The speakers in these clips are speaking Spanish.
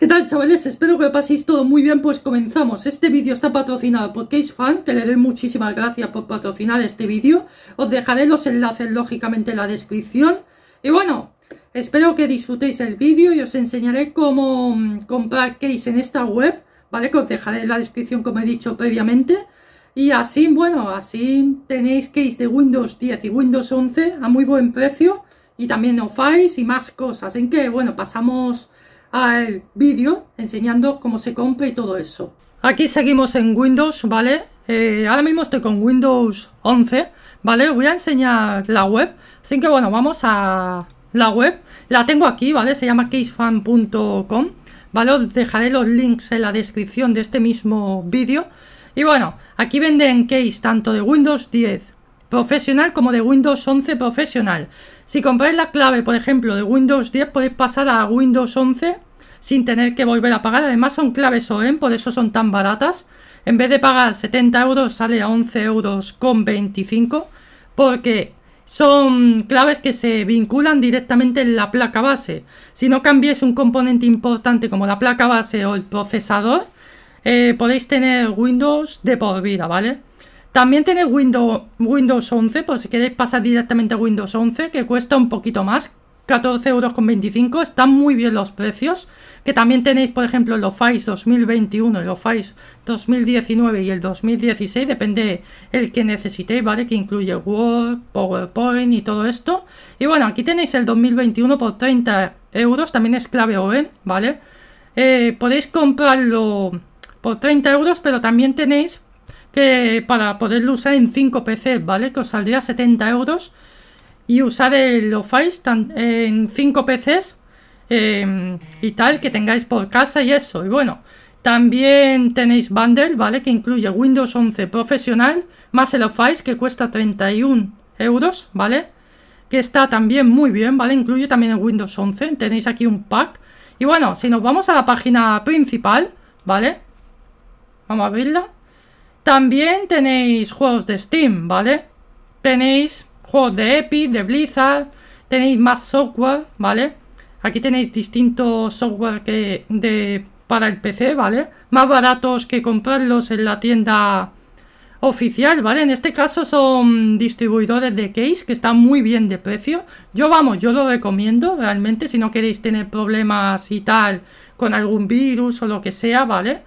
¿Qué tal chavales? Espero que paséis todo muy bien, pues comenzamos. Este vídeo está patrocinado por CaseFan, te le doy muchísimas gracias por patrocinar este vídeo. Os dejaré los enlaces lógicamente en la descripción. Y bueno, espero que disfrutéis el vídeo y os enseñaré cómo mm, comprar case en esta web, ¿vale? Que os dejaré en la descripción como he dicho previamente. Y así, bueno, así tenéis case de Windows 10 y Windows 11 a muy buen precio. Y también no y más cosas. En que, bueno, pasamos al vídeo enseñando cómo se compra y todo eso. Aquí seguimos en Windows, ¿vale? Eh, ahora mismo estoy con Windows 11, ¿vale? Voy a enseñar la web, así que bueno, vamos a la web. La tengo aquí, ¿vale? Se llama casefan.com, ¿vale? Os dejaré los links en la descripción de este mismo vídeo. Y bueno, aquí venden case tanto de Windows 10 profesional como de Windows 11 profesional. Si compráis la clave, por ejemplo, de Windows 10, podéis pasar a Windows 11 sin tener que volver a pagar. Además son claves OEM, por eso son tan baratas. En vez de pagar 70 euros sale a 11 euros con 25 porque son claves que se vinculan directamente en la placa base. Si no cambiéis un componente importante como la placa base o el procesador, eh, podéis tener Windows de por vida, ¿vale? También tenéis Windows, Windows 11, por si queréis pasar directamente a Windows 11, que cuesta un poquito más, 14,25 euros están muy bien los precios, que también tenéis, por ejemplo, los FAIS 2021, los FAIS 2019 y el 2016, depende el que necesitéis, ¿vale? Que incluye Word, PowerPoint y todo esto. Y bueno, aquí tenéis el 2021 por 30 euros, también es clave OEN, ¿vale? Eh, podéis comprarlo por 30 euros, pero también tenéis que para poderlo usar en 5 PC, ¿vale? Que os saldría 70 euros y usar el Office en 5 PCs em, y tal que tengáis por casa y eso. Y bueno, también tenéis bundle, ¿vale? Que incluye Windows 11 profesional más el Office que cuesta 31 euros, ¿vale? Que está también muy bien, ¿vale? Incluye también el Windows 11, tenéis aquí un pack. Y bueno, si nos vamos a la página principal, ¿vale? Vamos a abrirla. También tenéis juegos de Steam, ¿vale? Tenéis juegos de Epic, de Blizzard, tenéis más software, ¿vale? Aquí tenéis distintos software que de, para el PC, ¿vale? Más baratos que comprarlos en la tienda oficial, ¿vale? En este caso son distribuidores de case que están muy bien de precio. Yo, vamos, yo lo recomiendo realmente si no queréis tener problemas y tal con algún virus o lo que sea, ¿vale?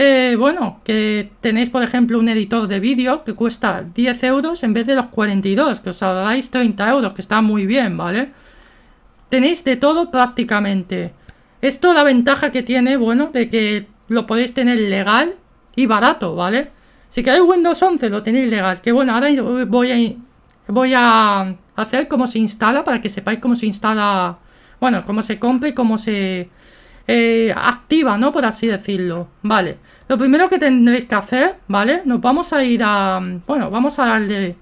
Eh, bueno, que tenéis por ejemplo un editor de vídeo que cuesta 10 euros en vez de los 42, que os ahorráis 30 euros, que está muy bien, ¿vale? Tenéis de todo prácticamente. Esto la ventaja que tiene, bueno, de que lo podéis tener legal y barato, ¿vale? Si queréis Windows 11 lo tenéis legal, que bueno, ahora voy a, voy a hacer cómo se instala para que sepáis cómo se instala, bueno, cómo se compra y cómo se... Eh, activa, ¿no? Por así decirlo. Vale. Lo primero que tendréis que hacer, ¿vale? Nos vamos a ir a... Bueno, vamos a darle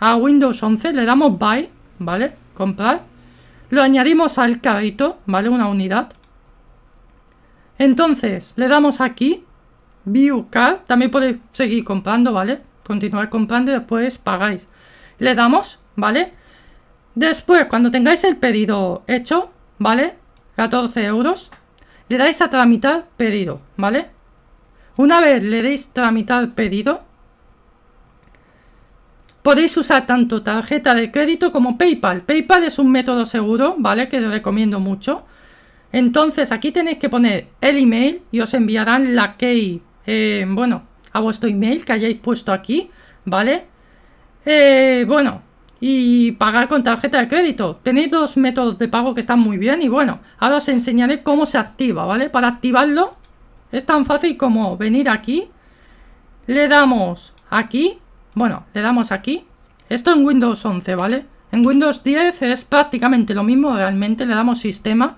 a Windows 11. Le damos Buy, ¿vale? Comprar. Lo añadimos al carrito, ¿vale? Una unidad. Entonces, le damos aquí. View Card. También podéis seguir comprando, ¿vale? Continuar comprando y después pagáis. Le damos, ¿vale? Después, cuando tengáis el pedido hecho, ¿vale? 14 euros le dais a tramitar pedido, ¿vale? Una vez le deis tramitar pedido, podéis usar tanto tarjeta de crédito como PayPal. PayPal es un método seguro, ¿vale? Que lo recomiendo mucho. Entonces aquí tenéis que poner el email y os enviarán la key, eh, bueno, a vuestro email que hayáis puesto aquí, ¿vale? Eh, bueno, y pagar con tarjeta de crédito. Tenéis dos métodos de pago que están muy bien y bueno, ahora os enseñaré cómo se activa, ¿vale? Para activarlo es tan fácil como venir aquí, le damos aquí, bueno, le damos aquí, esto en Windows 11, ¿vale? En Windows 10 es prácticamente lo mismo, realmente le damos sistema,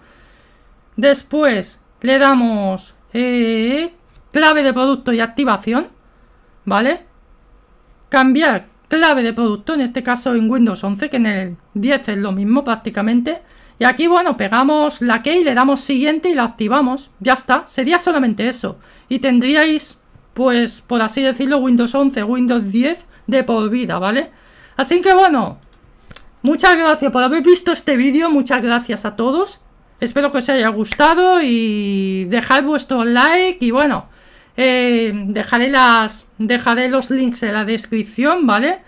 después le damos eh, clave de producto y activación, ¿vale? Cambiar clave de producto, en este caso en Windows 11, que en el 10 es lo mismo prácticamente. Y aquí, bueno, pegamos la key, le damos siguiente y la activamos. Ya está, sería solamente eso. Y tendríais, pues, por así decirlo, Windows 11, Windows 10 de por vida, ¿vale? Así que, bueno, muchas gracias por haber visto este vídeo, muchas gracias a todos. Espero que os haya gustado y dejad vuestro like y, bueno, eh, dejaré las Dejaré los links en la descripción, ¿vale?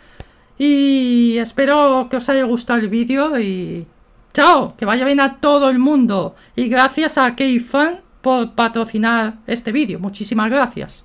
Y espero que os haya gustado el vídeo y... ¡Chao! Que vaya bien a todo el mundo. Y gracias a Keyfan por patrocinar este vídeo. Muchísimas gracias.